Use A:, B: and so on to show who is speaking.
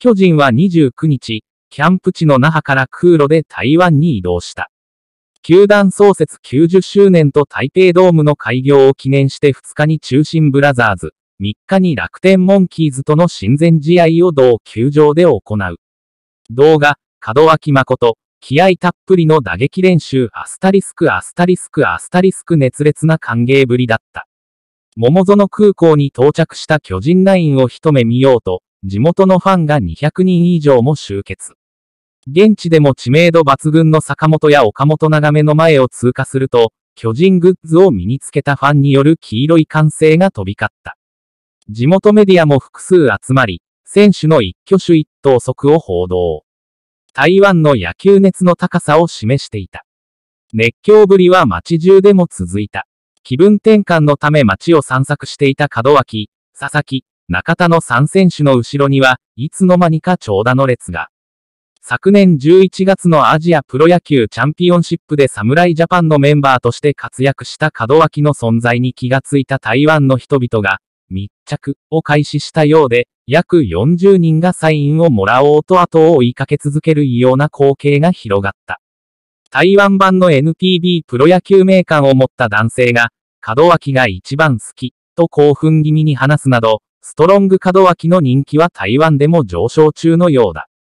A: 巨人は29日、キャンプ地の那覇から空路で台湾に移動した。球団創設90周年と台北ドームの開業を記念して2日に中心ブラザーズ、3日に楽天モンキーズとの親善試合を同球場で行う。動画、門脇誠、気合たっぷりの打撃練習アスタリスクアスタリスクアスタリスク熱烈な歓迎ぶりだった。桃園空港に到着した巨人ナインを一目見ようと、地元のファンが200人以上も集結。現地でも知名度抜群の坂本や岡本長めの前を通過すると、巨人グッズを身につけたファンによる黄色い歓声が飛び交った。地元メディアも複数集まり、選手の一挙手一投足を報道。台湾の野球熱の高さを示していた。熱狂ぶりは街中でも続いた。気分転換のため街を散策していた門脇、佐々木、中田の3選手の後ろには、いつの間にか長打の列が。昨年11月のアジアプロ野球チャンピオンシップで侍ジャパンのメンバーとして活躍した門脇の存在に気がついた台湾の人々が、密着を開始したようで、約40人がサインをもらおうと後を追いかけ続ける異様な光景が広がった。台湾版の NPB プロ野球名鑑を持った男性が、門脇が一番好き、と興奮気味に話すなど、ストロング門脇の人気は台湾でも上昇中のようだ。